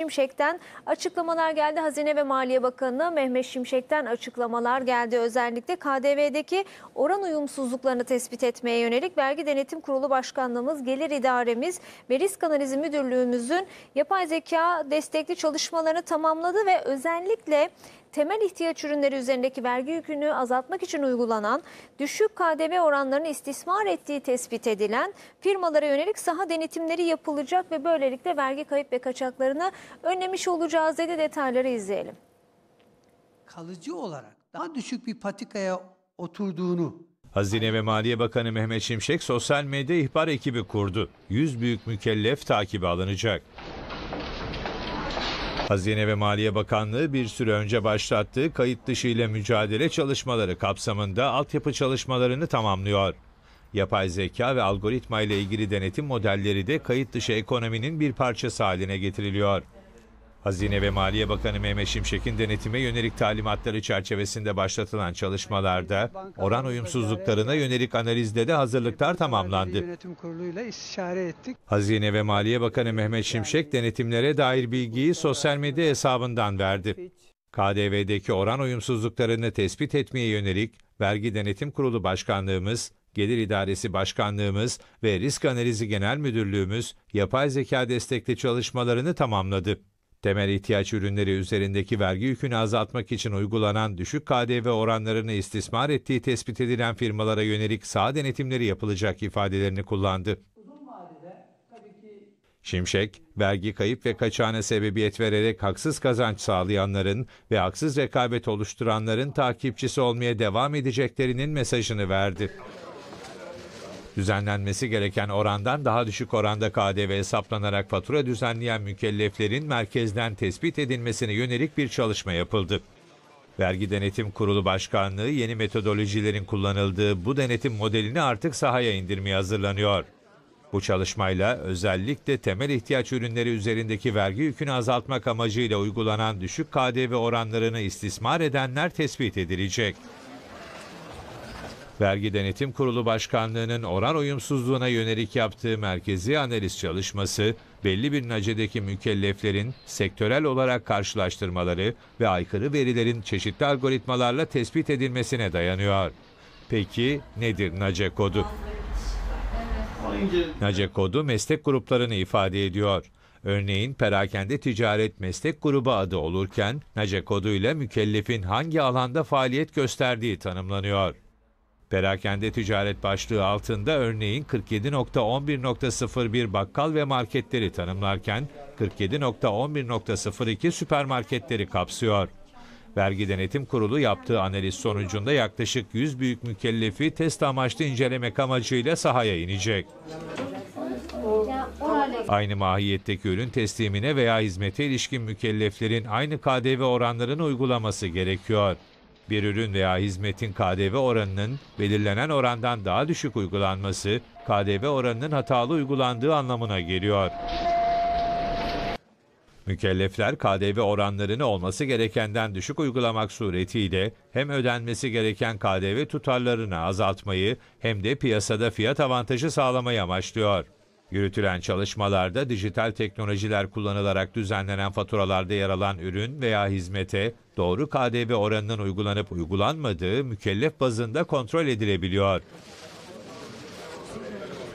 Şimşek'ten açıklamalar geldi. Hazine ve Maliye Bakanı Mehmet Şimşek'ten açıklamalar geldi. Özellikle KDV'deki oran uyumsuzluklarını tespit etmeye yönelik Vergi Denetim Kurulu Başkanlığımız, Gelir İdaremiz ve Risk Analizi Müdürlüğümüzün yapay zeka destekli çalışmalarını tamamladı ve özellikle temel ihtiyaç ürünleri üzerindeki vergi yükünü azaltmak için uygulanan düşük KDV oranlarını istismar ettiği tespit edilen firmalara yönelik saha denetimleri yapılacak ve böylelikle vergi kayıp ve kaçaklarını önlemiş olacağız dedi detayları izleyelim. Kalıcı olarak daha düşük bir patikaya oturduğunu Hazine ve Maliye Bakanı Mehmet Şimşek sosyal medya ihbar ekibi kurdu. 100 büyük mükellef takibi alınacak. Hazine ve Maliye Bakanlığı bir süre önce başlattığı kayıt dışı ile mücadele çalışmaları kapsamında altyapı çalışmalarını tamamlıyor. Yapay zeka ve algoritma ile ilgili denetim modelleri de kayıt dışı ekonominin bir parçası haline getiriliyor. Hazine ve Maliye Bakanı Mehmet Şimşek'in denetime yönelik talimatları çerçevesinde başlatılan çalışmalarda oran uyumsuzluklarına yönelik analizde de hazırlıklar tamamlandı. Hazine ve Maliye Bakanı Mehmet Şimşek denetimlere dair bilgiyi sosyal medya hesabından verdi. KDV'deki oran uyumsuzluklarını tespit etmeye yönelik Vergi Denetim Kurulu Başkanlığımız, Gelir İdaresi Başkanlığımız ve Risk Analizi Genel Müdürlüğümüz yapay zeka destekli çalışmalarını tamamladı. Temel ihtiyaç ürünleri üzerindeki vergi yükünü azaltmak için uygulanan düşük KDV oranlarını istismar ettiği tespit edilen firmalara yönelik sağ denetimleri yapılacak ifadelerini kullandı. Şimşek, vergi kayıp ve kaçağına sebebiyet vererek haksız kazanç sağlayanların ve haksız rekabet oluşturanların takipçisi olmaya devam edeceklerinin mesajını verdi. Düzenlenmesi gereken orandan daha düşük oranda KDV hesaplanarak fatura düzenleyen mükelleflerin merkezden tespit edilmesine yönelik bir çalışma yapıldı. Vergi Denetim Kurulu Başkanlığı yeni metodolojilerin kullanıldığı bu denetim modelini artık sahaya indirmeye hazırlanıyor. Bu çalışmayla özellikle temel ihtiyaç ürünleri üzerindeki vergi yükünü azaltmak amacıyla uygulanan düşük KDV oranlarını istismar edenler tespit edilecek. Vergi Denetim Kurulu Başkanlığı'nın oran uyumsuzluğuna yönelik yaptığı merkezi analiz çalışması, belli bir nacedeki mükelleflerin sektörel olarak karşılaştırmaları ve aykırı verilerin çeşitli algoritmalarla tespit edilmesine dayanıyor. Peki nedir NACE kodu? NACE kodu meslek gruplarını ifade ediyor. Örneğin perakende ticaret meslek grubu adı olurken NACE kodu ile mükellefin hangi alanda faaliyet gösterdiği tanımlanıyor. Perakende ticaret başlığı altında örneğin 47.11.01 bakkal ve marketleri tanımlarken 47.11.02 süpermarketleri kapsıyor. Vergi Denetim Kurulu yaptığı analiz sonucunda yaklaşık 100 büyük mükellefi test amaçlı incelemek amacıyla sahaya inecek. Aynı mahiyetteki ürün teslimine veya hizmete ilişkin mükelleflerin aynı KDV oranlarını uygulaması gerekiyor bir ürün veya hizmetin KDV oranının belirlenen orandan daha düşük uygulanması, KDV oranının hatalı uygulandığı anlamına geliyor. Mükellefler KDV oranlarını olması gerekenden düşük uygulamak suretiyle hem ödenmesi gereken KDV tutarlarını azaltmayı hem de piyasada fiyat avantajı sağlamayı amaçlıyor. Yürütülen çalışmalarda dijital teknolojiler kullanılarak düzenlenen faturalarda yer alan ürün veya hizmete doğru KDV oranının uygulanıp uygulanmadığı mükellef bazında kontrol edilebiliyor.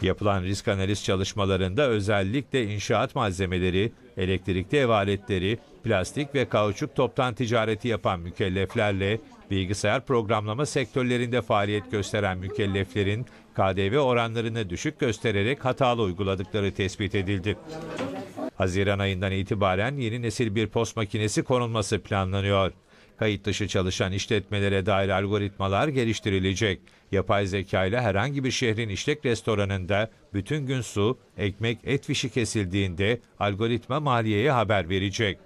Yapılan risk analiz çalışmalarında özellikle inşaat malzemeleri, elektrikli ev aletleri, plastik ve kauçuk toptan ticareti yapan mükelleflerle bilgisayar programlama sektörlerinde faaliyet gösteren mükelleflerin KDV oranlarını düşük göstererek hatalı uyguladıkları tespit edildi. Haziran ayından itibaren yeni nesil bir post makinesi konulması planlanıyor. Kayıt dışı çalışan işletmelere dair algoritmalar geliştirilecek. Yapay zeka ile herhangi bir şehrin işlek restoranında bütün gün su, ekmek, et fişi kesildiğinde algoritma maliyeye haber verecek.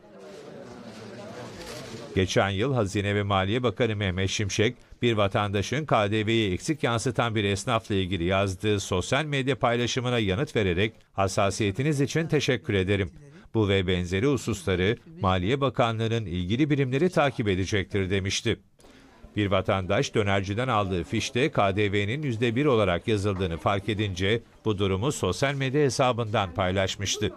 Geçen yıl Hazine ve Maliye Bakanı Mehmet Şimşek, bir vatandaşın KDV'yi eksik yansıtan bir esnafla ilgili yazdığı sosyal medya paylaşımına yanıt vererek hassasiyetiniz için teşekkür ederim. Bu ve benzeri hususları Maliye Bakanlığı'nın ilgili birimleri takip edecektir demişti. Bir vatandaş dönerciden aldığı fişte KDV'nin %1 olarak yazıldığını fark edince bu durumu sosyal medya hesabından paylaşmıştı.